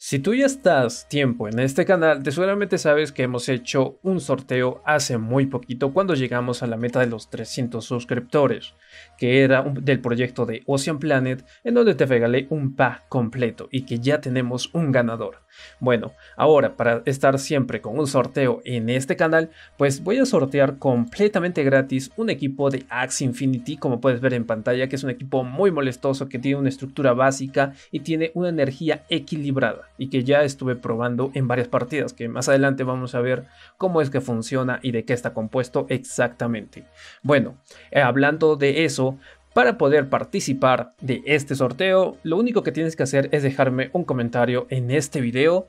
Si tú ya estás tiempo en este canal, te seguramente sabes que hemos hecho un sorteo hace muy poquito cuando llegamos a la meta de los 300 suscriptores, que era del proyecto de Ocean Planet, en donde te regalé un pack completo y que ya tenemos un ganador. Bueno, ahora para estar siempre con un sorteo en este canal, pues voy a sortear completamente gratis un equipo de Axe Infinity, como puedes ver en pantalla, que es un equipo muy molestoso, que tiene una estructura básica y tiene una energía equilibrada y que ya estuve probando en varias partidas, que más adelante vamos a ver cómo es que funciona y de qué está compuesto exactamente. Bueno, eh, hablando de eso, para poder participar de este sorteo, lo único que tienes que hacer es dejarme un comentario en este video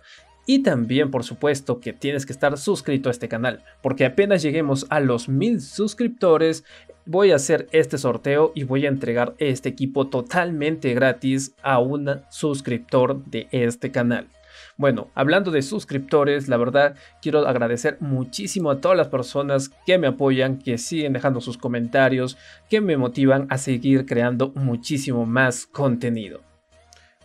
y también por supuesto que tienes que estar suscrito a este canal, porque apenas lleguemos a los mil suscriptores voy a hacer este sorteo y voy a entregar este equipo totalmente gratis a un suscriptor de este canal. Bueno, hablando de suscriptores, la verdad quiero agradecer muchísimo a todas las personas que me apoyan, que siguen dejando sus comentarios, que me motivan a seguir creando muchísimo más contenido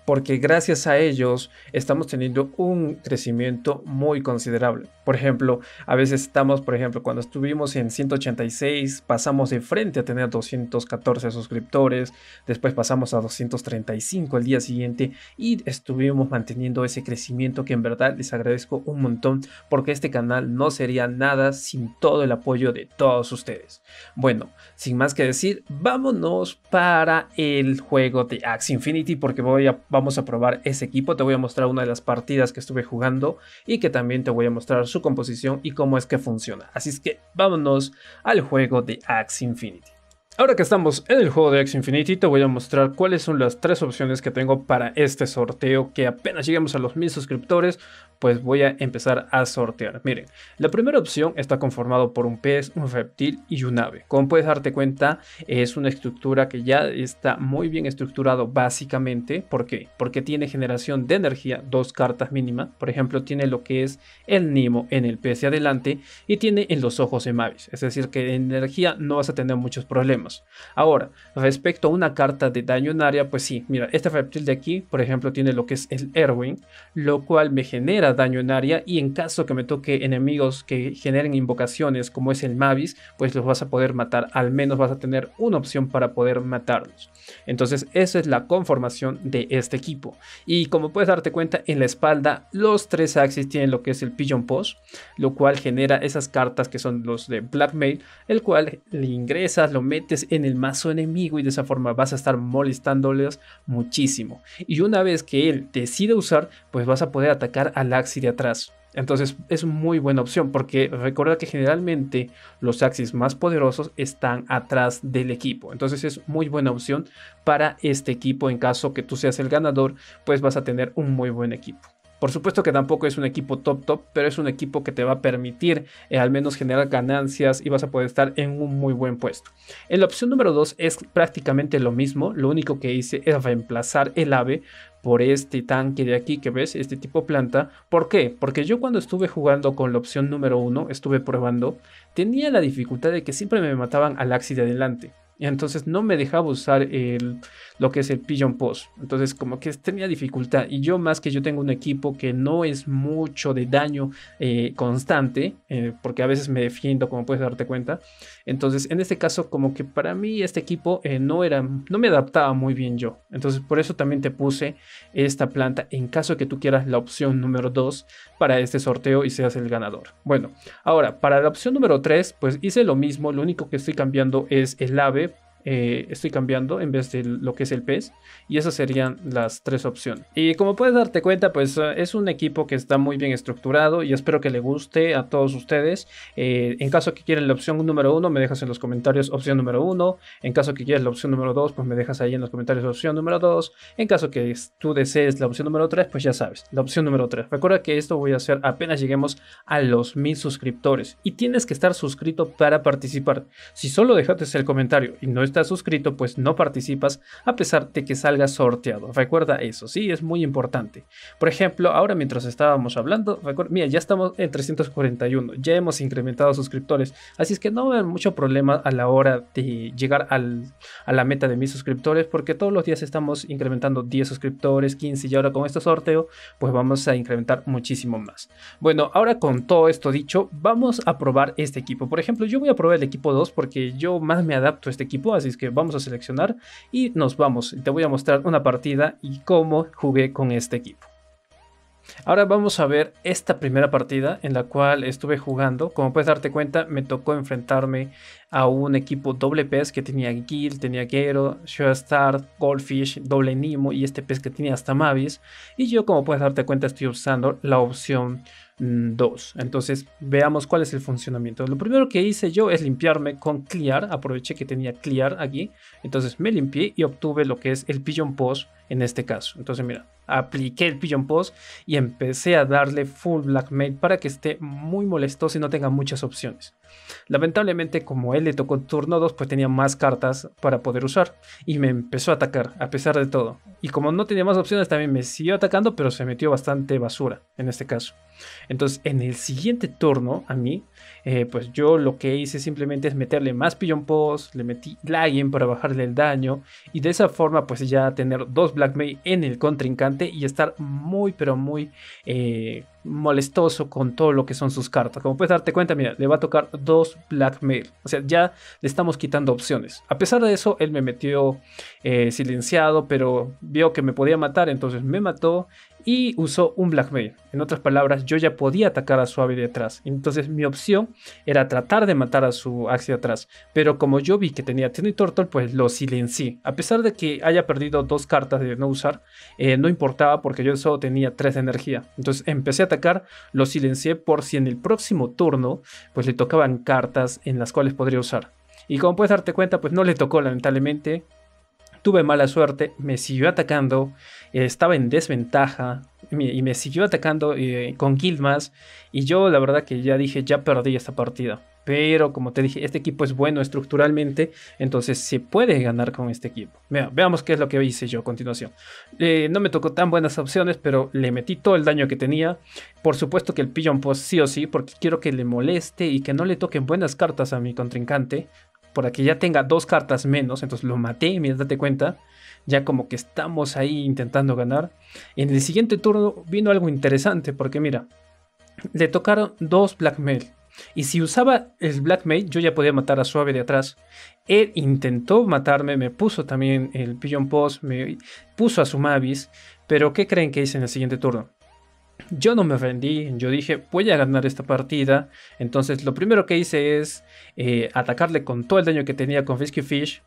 porque gracias a ellos estamos teniendo un crecimiento muy considerable. Por ejemplo, a veces estamos, por ejemplo, cuando estuvimos en 186, pasamos de frente a tener 214 suscriptores, después pasamos a 235 el día siguiente y estuvimos manteniendo ese crecimiento que en verdad les agradezco un montón porque este canal no sería nada sin todo el apoyo de todos ustedes. Bueno, sin más que decir, vámonos para el juego de Axe Infinity porque voy a vamos a probar ese equipo, te voy a mostrar una de las partidas que estuve jugando y que también te voy a mostrar su composición y cómo es que funciona. Así es que vámonos al juego de Axe Infinity. Ahora que estamos en el juego de X Infinity, te voy a mostrar cuáles son las tres opciones que tengo para este sorteo que apenas lleguemos a los mil suscriptores, pues voy a empezar a sortear. Miren, la primera opción está conformado por un pez, un reptil y un ave. Como puedes darte cuenta, es una estructura que ya está muy bien estructurado básicamente. ¿Por qué? Porque tiene generación de energía, dos cartas mínimas. Por ejemplo, tiene lo que es el Nimo en el pez adelante y tiene en los ojos de Mavis. Es decir, que en energía no vas a tener muchos problemas. Ahora, respecto a una carta de daño en área, pues sí, mira, este reptil de aquí, por ejemplo, tiene lo que es el Erwin, lo cual me genera daño en área y en caso que me toque enemigos que generen invocaciones como es el Mavis, pues los vas a poder matar, al menos vas a tener una opción para poder matarlos. Entonces, esa es la conformación de este equipo. Y como puedes darte cuenta, en la espalda los tres axis tienen lo que es el Pigeon Post, lo cual genera esas cartas que son los de Blackmail, el cual le ingresas, lo metes en el mazo enemigo y de esa forma vas a estar molestándoles muchísimo. Y una vez que él decida usar, pues vas a poder atacar al Axi de atrás. Entonces es muy buena opción porque recuerda que generalmente los Axis más poderosos están atrás del equipo. Entonces es muy buena opción para este equipo en caso que tú seas el ganador, pues vas a tener un muy buen equipo. Por supuesto que tampoco es un equipo top top, pero es un equipo que te va a permitir eh, al menos generar ganancias y vas a poder estar en un muy buen puesto. En la opción número 2 es prácticamente lo mismo, lo único que hice es reemplazar el ave por este tanque de aquí que ves, este tipo planta. ¿Por qué? Porque yo cuando estuve jugando con la opción número 1, estuve probando, tenía la dificultad de que siempre me mataban al axi de adelante. Entonces no me dejaba usar lo que es el Pigeon Post. Entonces como que tenía dificultad. Y yo más que yo tengo un equipo que no es mucho de daño eh, constante. Eh, porque a veces me defiendo como puedes darte cuenta. Entonces en este caso como que para mí este equipo eh, no era, no me adaptaba muy bien yo. Entonces por eso también te puse esta planta en caso que tú quieras la opción número 2 para este sorteo y seas el ganador. Bueno, ahora para la opción número 3 pues hice lo mismo. Lo único que estoy cambiando es el ave eh, estoy cambiando en vez de lo que es el pez. Y esas serían las tres opciones. Y como puedes darte cuenta, pues eh, es un equipo que está muy bien estructurado y espero que le guste a todos ustedes. Eh, en caso que quieran la opción número uno, me dejas en los comentarios opción número uno. En caso que quieras la opción número dos, pues me dejas ahí en los comentarios opción número dos. En caso que tú desees la opción número tres, pues ya sabes, la opción número tres. Recuerda que esto voy a hacer apenas lleguemos a los mil suscriptores y tienes que estar suscrito para participar. Si solo dejaste el comentario y no es estás suscrito, pues no participas a pesar de que salga sorteado. Recuerda eso, sí, es muy importante. Por ejemplo, ahora mientras estábamos hablando, mira, ya estamos en 341, ya hemos incrementado suscriptores, así es que no va a haber mucho problema a la hora de llegar al, a la meta de mis suscriptores, porque todos los días estamos incrementando 10 suscriptores, 15, y ahora con este sorteo, pues vamos a incrementar muchísimo más. Bueno, ahora con todo esto dicho, vamos a probar este equipo. Por ejemplo, yo voy a probar el equipo 2 porque yo más me adapto a este equipo, así es que vamos a seleccionar y nos vamos. Te voy a mostrar una partida y cómo jugué con este equipo. Ahora vamos a ver esta primera partida en la cual estuve jugando. Como puedes darte cuenta, me tocó enfrentarme a un equipo doble pez que tenía Gil, tenía Gero, Start, Goldfish, doble nimo y este pez que tenía hasta Mavis. Y yo, como puedes darte cuenta, estoy usando la opción 2. Entonces veamos cuál es el funcionamiento. Lo primero que hice yo es limpiarme con clear. Aproveché que tenía clear aquí. Entonces me limpié y obtuve lo que es el pigeon post en este caso. Entonces, mira, apliqué el pigeon post y empecé a darle full blackmail para que esté muy molesto y no tenga muchas opciones. Lamentablemente, como él le tocó turno 2, pues tenía más cartas para poder usar y me empezó a atacar a pesar de todo. Y como no tenía más opciones, también me siguió atacando, pero se metió bastante basura en este caso. Entonces, en el siguiente turno, a mí, eh, pues yo lo que hice simplemente es meterle más pigeon post, le metí lagging para bajarle el daño y de esa forma, pues ya tener dos Black May en el contrincante y estar muy pero muy eh, molestoso con todo lo que son sus cartas. Como puedes darte cuenta, mira, le va a tocar dos blackmail. O sea, ya le estamos quitando opciones. A pesar de eso, él me metió eh, silenciado, pero vio que me podía matar, entonces me mató y usó un blackmail. En otras palabras, yo ya podía atacar a su ave de atrás. Entonces mi opción era tratar de matar a su axe de atrás. Pero como yo vi que tenía Tino y tortol, pues lo silencié. A pesar de que haya perdido dos cartas de no usar, eh, no importaba porque yo solo tenía tres de energía. Entonces empecé a lo silencié por si en el próximo turno pues le tocaban cartas en las cuales podría usar. Y como puedes darte cuenta, pues no le tocó lamentablemente. Tuve mala suerte, me siguió atacando, estaba en desventaja y me siguió atacando eh, con kill más. Y yo la verdad que ya dije, ya perdí esta partida. Pero como te dije, este equipo es bueno estructuralmente, entonces se puede ganar con este equipo. veamos qué es lo que hice yo a continuación. Eh, no me tocó tan buenas opciones, pero le metí todo el daño que tenía. Por supuesto que el Pigeon Post sí o sí, porque quiero que le moleste y que no le toquen buenas cartas a mi contrincante. Para que ya tenga dos cartas menos, entonces lo maté, mira, date cuenta. Ya como que estamos ahí intentando ganar. En el siguiente turno vino algo interesante, porque mira, le tocaron dos Blackmail y si usaba el Black yo ya podía matar a Suave de atrás. Él intentó matarme, me puso también el Pigeon Post, me puso a su Mavis. Pero ¿qué creen que hice en el siguiente turno? Yo no me rendí, yo dije voy a ganar esta partida. Entonces lo primero que hice es eh, atacarle con todo el daño que tenía con Fisky Fish.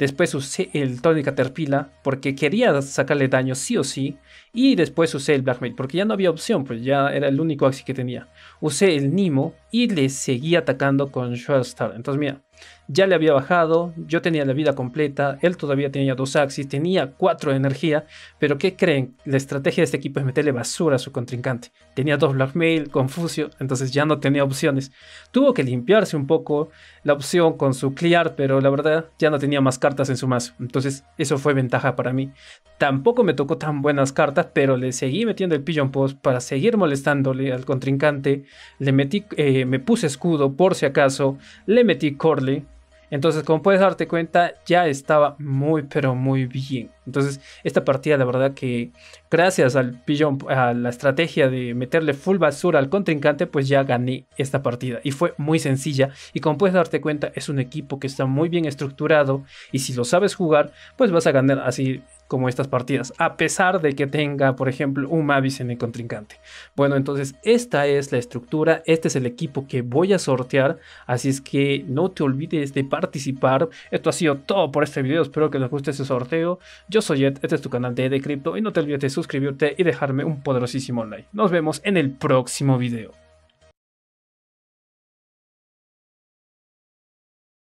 Después usé el Tony Caterpillar porque quería sacarle daño sí o sí. Y después usé el Blackmail porque ya no había opción, pues ya era el único axi que tenía. Usé el Nimo y le seguí atacando con Star Entonces, mira, ya le había bajado, yo tenía la vida completa, él todavía tenía dos axis, tenía cuatro de energía, pero ¿qué creen? La estrategia de este equipo es meterle basura a su contrincante. Tenía dos blackmail, confucio, entonces ya no tenía opciones. Tuvo que limpiarse un poco la opción con su clear, pero la verdad ya no tenía más cartas en su mazo, entonces eso fue ventaja para mí. Tampoco me tocó tan buenas cartas, pero le seguí metiendo el pigeon post para seguir molestándole al contrincante, le metí... Eh, eh, me puse escudo por si acaso, le metí Corley. Entonces, como puedes darte cuenta, ya estaba muy, pero muy bien. Entonces, esta partida, la verdad que gracias al pillón, a la estrategia de meterle full basura al contrincante, pues ya gané esta partida. Y fue muy sencilla. Y como puedes darte cuenta, es un equipo que está muy bien estructurado. Y si lo sabes jugar, pues vas a ganar así como estas partidas, a pesar de que tenga, por ejemplo, un Mavis en el contrincante. Bueno, entonces esta es la estructura, este es el equipo que voy a sortear, así es que no te olvides de participar. Esto ha sido todo por este video, espero que les guste ese sorteo. Yo soy Ed, este es tu canal de Ed Crypto y no te olvides de suscribirte y dejarme un poderosísimo like. Nos vemos en el próximo video.